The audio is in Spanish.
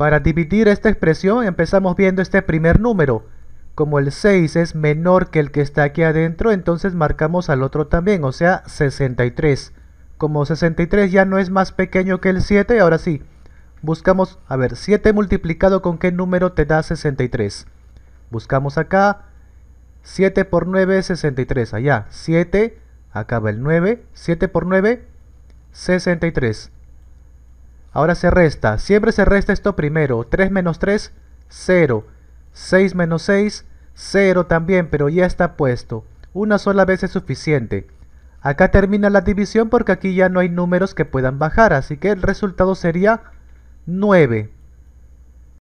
Para dividir esta expresión empezamos viendo este primer número. Como el 6 es menor que el que está aquí adentro, entonces marcamos al otro también, o sea 63. Como 63 ya no es más pequeño que el 7, ahora sí. Buscamos, a ver, 7 multiplicado con qué número te da 63. Buscamos acá, 7 por 9 es 63, allá, 7, acaba el 9, 7 por 9, 63. Ahora se resta, siempre se resta esto primero, 3 menos 3, 0, 6 menos 6, 0 también, pero ya está puesto, una sola vez es suficiente. Acá termina la división porque aquí ya no hay números que puedan bajar, así que el resultado sería 9.